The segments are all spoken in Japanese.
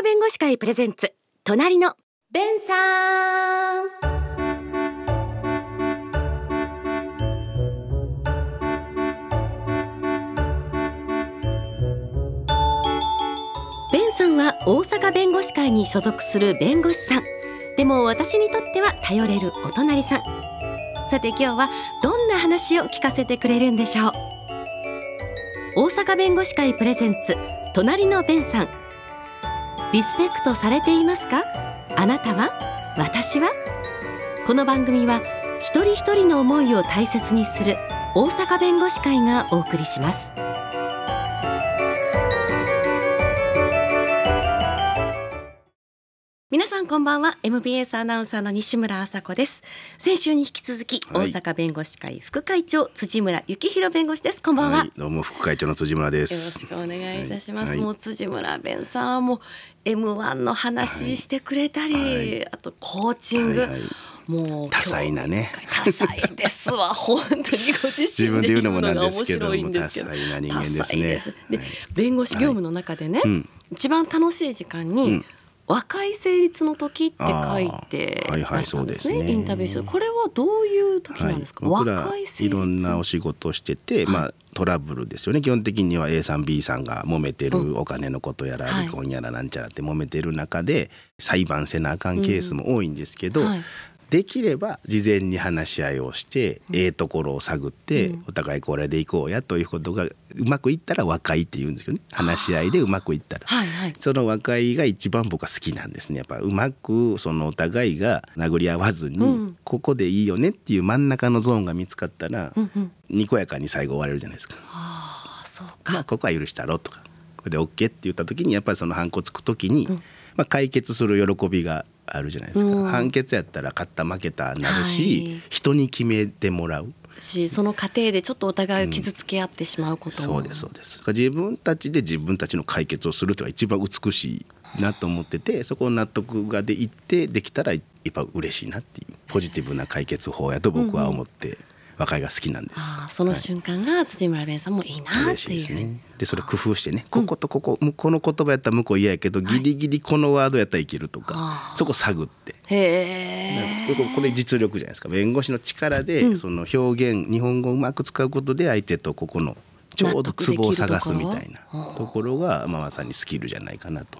科弁護士会プレゼンツ隣のベンさんベンさんは大阪弁護士会に所属する弁護士さんでも私にとっては頼れるお隣さんさて今日はどんな話を聞かせてくれるんでしょう大阪弁護士会プレゼンツ隣のベンさんリスペクトされていますかあなたは私はこの番組は一人一人の思いを大切にする大阪弁護士会がお送りしますこんばんは MBS アナウンサーの西村麻子です先週に引き続き、大阪弁護士会副会長辻村幸弘弁護士ですこんばんは、はい、どうも副会長の辻村ですよろしくお願いいたします、はい、もう辻村弁さんはもう M1 の話してくれたり、あとコーチング、はいはいもう多彩なね多彩ですわ 本当にご自身で言うのが面白いんですけど多彩な人間ですねで、はい、弁護士業務の中でね、はい、一番楽しい時間に、うん和解成立の時って書いてあったんですね,、はいはい、ねインタビューしてこれはどういう時なんですか、はい、和解成立いろんなお仕事をしてて、はい、まあトラブルですよね基本的には A さん B さんが揉めてるお金のことやら離婚やらなんちゃらって揉めてる中で裁判せなあかんケースも多いんですけど、うんはい、できれば事前に話し合いをして、ええところを探って、お互いこれでいこうやということがうまくいったら和解って言うんですけどね話し合いでうまくいったら、その和解が一番僕は好きなんですねやっぱうまくそのお互いが殴り合わずに、ここでいいよねっていう真ん中のゾーンが見つかったら、にこやかに最後終われるじゃないですか。あそうかまあ、ここは許したろうとかこれで OK って言った時にやっぱりそのハンコつく時に、まあ、解決する喜びがあるじゃないですか、うん、判決やったら勝った負けたなるし、はい、人に決めてもらうしその過程でちょっとお互いを傷つけ合ってしまうことも、うん、そうですそうです自分たちで自分たちの解決をするというのが一番美しいなと思っててそこを納得がでいってできたらやっぱ嬉しいなっていうポジティブな解決法やと僕は思って。うん和解が好きなんです。その瞬間が辻村弁さんもいいなっていう。でそれ工夫してねこことここ、向こうの言葉やったら向こう嫌やけどギリギリこのワードやったらいけるとか、そこ探って。へこれ実力じゃないですか弁護士の力でその表現、日本語をうまく使うことで相手とここのちょうどツボを探すみたいなところが、まさにスキルじゃないかなと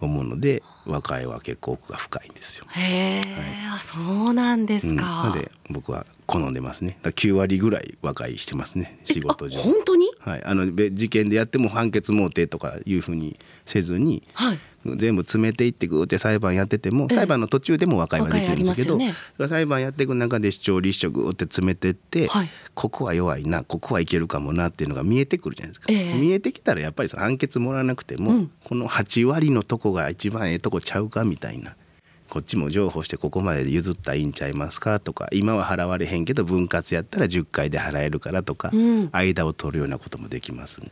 思うので和解は結構奥が深いんですよ。へえ、はい、そうなんですか。うん、なので僕は好んでますね。だ9割ぐらい和解してますね。仕事上。本当に？はい。あの事件でやっても判決もうてとかいうふうにせずに、はい、全部詰めていってグって裁判やってても、裁判の途中でも和解はできるんですけど、ね、裁判やっていく中で主張立証グって詰めてって、はい、ここは弱いなここはいけるかもなっていうのが見えてくるじゃないですか。えー、見えてきたらやっぱりその判決もらわなくても、うん、この8割のとこが一番ええとこちゃうかみたいなこっちも譲歩してここまで譲ったらいいんちゃいますかとか今は払われへんけど分割やったら10回で払えるからとか、うん、間を取るようなこともできますんで。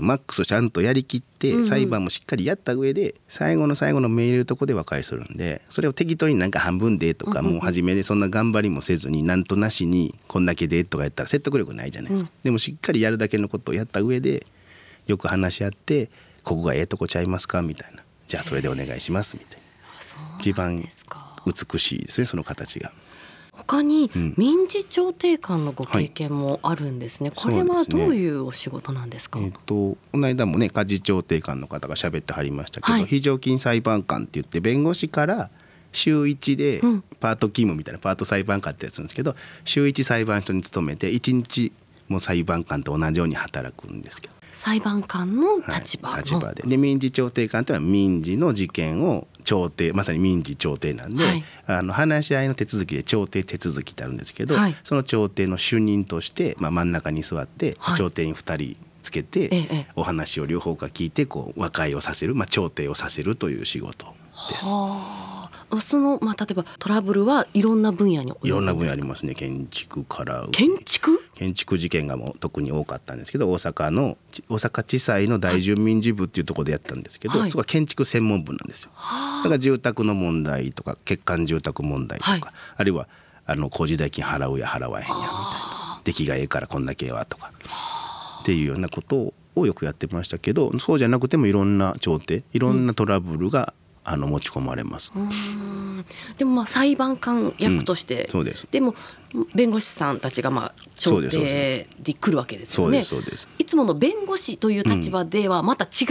マックスをちゃんとやりきって裁判もしっかりやった上で最後の最後のメールとこで和解するんでそれを適当になんか半分でとかもう初めでそんな頑張りもせずになんとなしにこんだけでとかやったら説得力ないじゃないですか、うん、でもしっかりやるだけのことをやった上でよく話し合ってここがええとこちゃいますかみたいなじゃあそれでお願いしますみたいな一番美しいですねその形が。他に民事調停官のご経験もあるんですね、うんはい、これはどういうお仕事なんですか、ね、えーと、この間もね家事調停官の方が喋ってはりましたけど、はい、非常勤裁判官って言って弁護士から週1でパート勤務みたいな、パート裁判官ってやつなんですけど週1裁判所に勤めて1日もう裁判官と同じように働くんですけど裁判官の立場、はい、立場でで民事調停官というのは民事の事件を調停まさに民事調停なんで、はい、あの話し合いの手続きで調停手続きってあるんですけど、はい、その調停の主任として、まあ、真ん中に座って、調停員2人つけて、ええ、お話を両方が聞いてこう和解をさせる、まあ、調停をさせるという仕事です。その、まあ、例えばトラブルはいろんな分野にいろんな分野ありますね建築から建築建築事件がもう特に多かったんですけど大阪の大阪地裁の大住民事部っていうところでやったんですけど、はい、そこは建築専門部なんですよ。だから住宅の問題とか欠陥住宅問題とか、はい、あるいはあの工事代金払うや払わへんやみたいな出来がええからこんだけはとかっていうようなことをよくやってましたけどそうじゃなくてもいろんな調停いろんなトラブルが、うんあの持ち込まれます。でもまあ裁判官役として、うん、そうです。でも弁護士さんたちがまあ調停で来るわけですよね。いつもの弁護士という立場ではまた違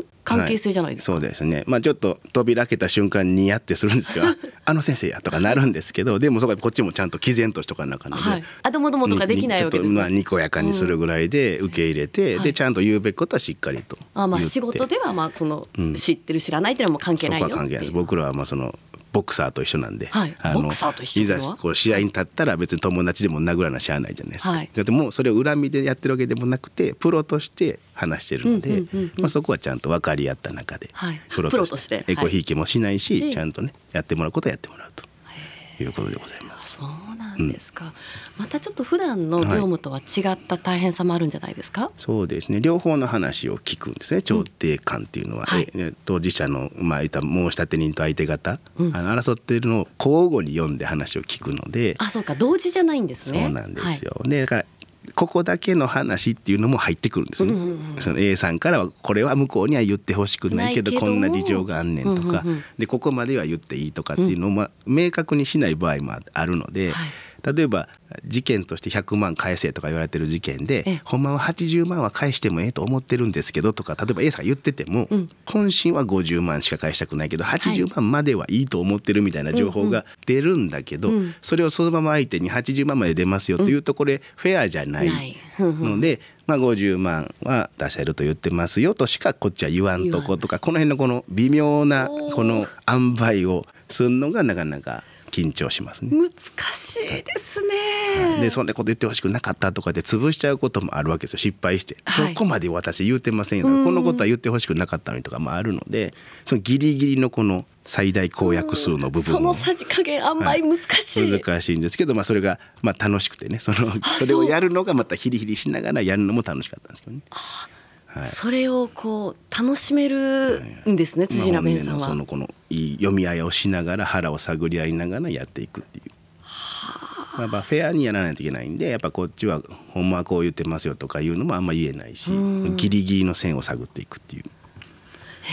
う関係性じゃないですか。はい、そうですね。まあちょっと扉開けた瞬間にやってするんですが、あの先生やとかなるんですけど、でもそここっちもちゃんと毅然としとかなかなで、はい、あどもどもとかできないわけです、ね、まあにこやかにするぐらいで受け入れて、うんはい、でちゃんと言うべきことはしっかりとあまあ仕事ではまあその、知ってる知らないっていうのも関係ないよいう。そこは関係ないです。僕らはまあそのボクサーと一緒なんで、はい、あのいざこう試合に立ったら別に友達でも殴らなしゃあないじゃないですか、はい、だってもうそれを恨みでやってるわけでもなくてプロとして話してるので、まあ、そこはちゃんと分かり合った中で、はい、プロとしてエコひいきもしないし、ちゃんとねやってもらうことはやってもらうと。いうことでございます。そうなんですか。うん、またちょっと普段の業務とは違った大変さもあるんじゃないですか。はい、そうですね。両方の話を聞くんですね。調停官っていうのは、うんはい、当事者のまあいた申立人と相手方、うん、あの争っているのを交互に読んで話を聞くので、あ、そうか。同時じゃないんですね。そうなんですよ。はい、でだからここだけの話っていうのも入ってくるんですよね、うんうん、その A さんからはこれは向こうには言ってほしくないけどこんな事情があんねんとか、うんうんうん、でここまでは言っていいとかっていうのを、ま明確にしない場合もあるので、はい例えば事件として100万返せとか言われてる事件でほんまは80万は返してもええと思ってるんですけどとか例えば A さんが言ってても、うん、本心は50万しか返したくないけど80万まではいいと思ってるみたいな情報が出るんだけど、はいそれをそのまま相手に80万まで出ますよというとこれフェアじゃないので。まあ、50万は出せると言ってますよとしかこっちは言わんとことかこの辺のこの微妙なこの塩梅をすんのがなかなか緊張しますね難しいですね、はい、でそんなこと言ってほしくなかったとかで潰しちゃうこともあるわけですよ失敗して、はい、そこまで私言うてませんよこのことは言ってほしくなかったのにとかもあるのでそのギリギリのこの最大公約数の部分、うそのさじ加減あんまり難しい、はい、難しいんですけど、まあ、それがまあ楽しくてねそのそれをやるのがまたヒリヒリしながらやるのも楽しかったんですけどね。あそれをこう楽しめるんですね、はい、辻鍋さんは。そのこのいい読み合いをしながら腹を探り合いながらやっていくっていう。やっぱフェアにやらないといけないんでやっぱこっちは「ほんまはこう言ってますよ」とかいうのもあんま言えないし、ギリギリの線を探っていくっていう。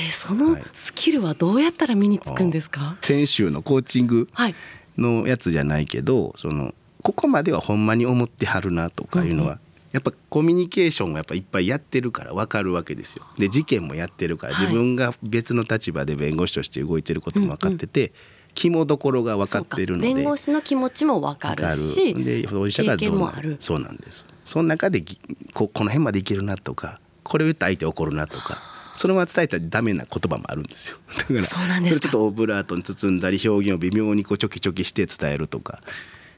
えー、そのスキルはどうやったら身につくんですか、はい、先週のコーチングのやつじゃないけど、そのここまではほんまに思ってはるなとかいうのはやっぱコミュニケーションがやっぱいっぱいやってるから分かるわけですよ。で事件もやってるから自分が別の立場で弁護士として動いてることも分かってて。はいうんうん肝どころが分かってるので弁護士の気持ちも分かるしで当事者がどうなるそうなんですその中でここの辺までいけるなとかこれを言った相手怒るなとかそのまま伝えたらダメな言葉もあるんですよ だからそれちょっとオブラートに包んだり表現を微妙にこうチョキチョキして伝えるとか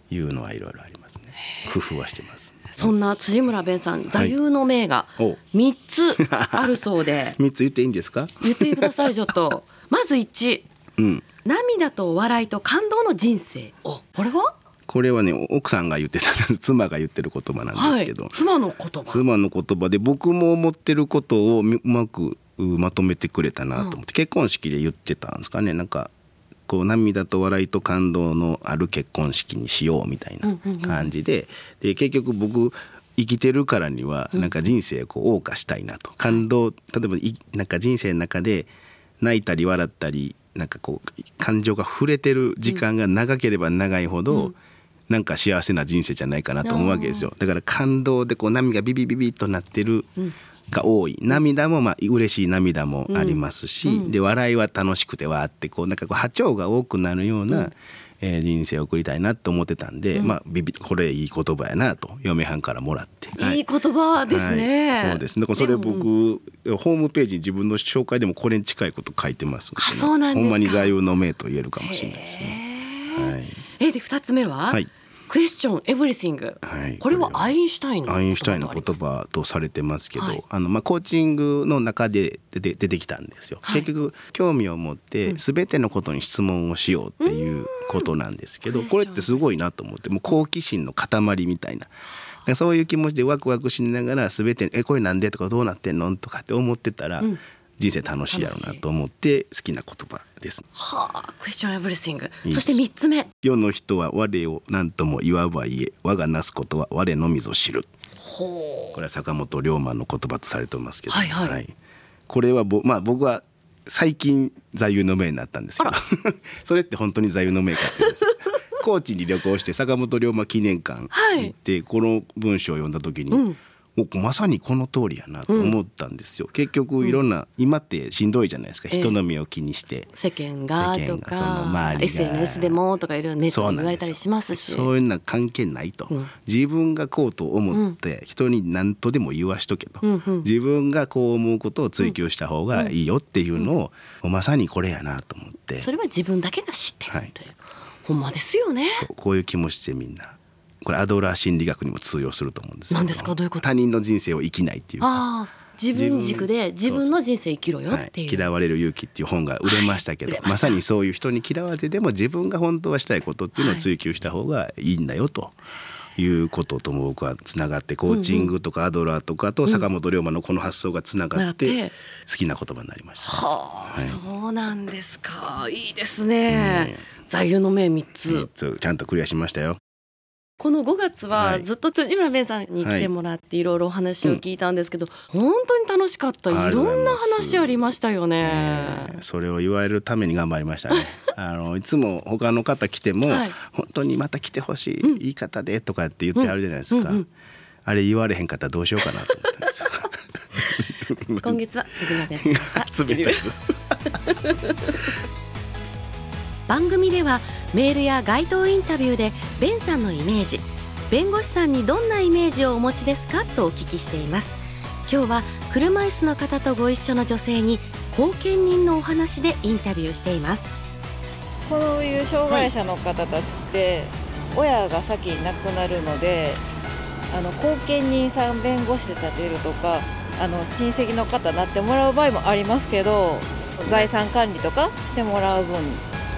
いうのはいろいろありますね工夫はしてますそんな辻村弁さん座右の銘が三つあるそうで 三つ言っていいんですか言ってくださいちょっと まず一。うん、涙と笑いと感動の人生これはこれはね奥さんが言ってた 妻が言ってる言葉なんですけど、はい、妻の言葉妻の言葉で僕も思ってることをうまくまとめてくれたなと思って、うん、結婚式で言ってたんですかねなんかこう涙と笑いと感動のある結婚式にしようみたいな感じで,、で結局僕生きてるからにはなんか人生をこう謳歌したいなと感動例えばなんか人生の中で泣いたり笑ったりなんかこう感情が触れてる時間が長ければ長いほど、なんか幸せな人生じゃないかなと思うわけですよだから感動でこう波がビビビビッとなってるが多い涙もまあ嬉しい涙もありますし、うん、で笑いは楽しくてわってこうなんかこう波長が多くなるような、うん、えー、人生を送りたいなと思ってたんで、うん、まあ、ビビこれいい言葉やなと嫁はんからもらって、はい、いい言葉ですね、はい、そうですだからそれ僕、ホームページに自分の紹介でもこれに近いこと書いてますのね、あそうなんほんまに座右の銘と言えるかもしれないですね。はい、えで2つ目は、はいクエスチョンエブリシング、はい、これはアインシュタインのアインシュタインの言葉とされてますけど、はい、あのまあコーチングの中で出てきたんですよ、はい、結局興味を持ってすべてのことに質問をしようっていうことなんですけど、うん、これってすごいなと思ってもう好奇心の塊みたいな。そういう気持ちでワクワクしながらすべて「えこれなんで?」とか「どうなってんの?」とかって思ってたら、うん、人生楽しいやろうなと思って好きな言葉です。はあ、クエスチョンエブリシング。そして三つ目。世の人は我を何とも言わば言え、我がなすことは我のみぞ知る。ほう。これは坂本龍馬の言葉とされてますけど、はいはいはい、これはぼ、まあ、僕は最近座右の銘になったんですけど それって本当に座右の銘かっていう 高知に旅行して坂本龍馬記念館行って、はい、この文章を読んだ時に、うんまさにこの通りやなと思ったんですよ、うん、結局いろんな、今ってしんどいじゃないですか、人の目を気にして世間がとかその周り SNS でもとかいろいろネットに言われたりしますしそういうのは関係ないと、うん、自分がこうと思って人に何とでも言わしとけと、うんうん、自分がこう思うことを追求した方がいいよっていうのを、まさにこれやなと思ってそれは自分だけが知ってるという、はい、ほんまですよねそうこういう気持ちでみんなこれアドラー心理学にも通用すると思うんですけど何ですかどういうこと他人の人生を生きないっていうか自分軸で自分の人生生きろよっていう、はい、嫌われる勇気っていう本が売れましたけど、はい、ままさにそういう人に嫌われてでも自分が本当はしたいことっていうのを追求した方がいいんだよと。いうこととも僕はつながってコーチングとかアドラーとかと坂本龍馬のこの発想がつながって好きな言葉になりました、はあ、い、そうなんですかいいですね、う座右の銘三つつちゃんとクリアしましたよこの5月はずっと辻村弁さんに来てもらっていろいろお話を聞いたんですけど、はいうん、本当に楽しかったいろんな話ありましたよね、えー、それを言われるために頑張りましたね あのいつも他の方来ても、はい、本当にまた来てほしい、うん、言い方でとかって言ってあるじゃないですか、うんうん、あれ言われへんかったらどうしようかなと思ったんですよ 今月は辻村弁さん冷たい番組ではメールや街頭インタビューでベンさんのイメージ弁護士さんにどんなイメージをお持ちですかとお聞きしています今日は車椅子の方とご一緒の女性に後見人のお話でインタビューしていますこういう障害者の方たちって、親が先に亡くなるのであの後見人さん弁護士で立てるとかあの親戚の方になってもらう場合もありますけど財産管理とかしてもらう分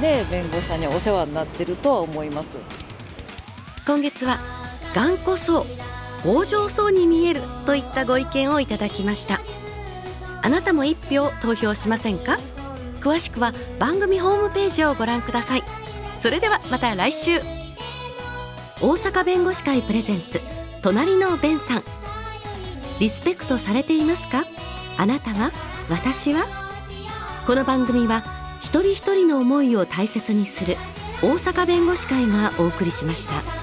で弁護士さんにお世話になってるとは思います。今月は頑固そう強情そうに見えるといったご意見をいただきましたあなたも1票投票しませんか詳しくは番組ホームページをご覧くださいそれではまた来週大阪弁護士会プレゼンツ隣の弁さんリスペクトされていますかあなたは私はこの番組は一人一人の思いを大切にする大阪弁護士会がお送りしました。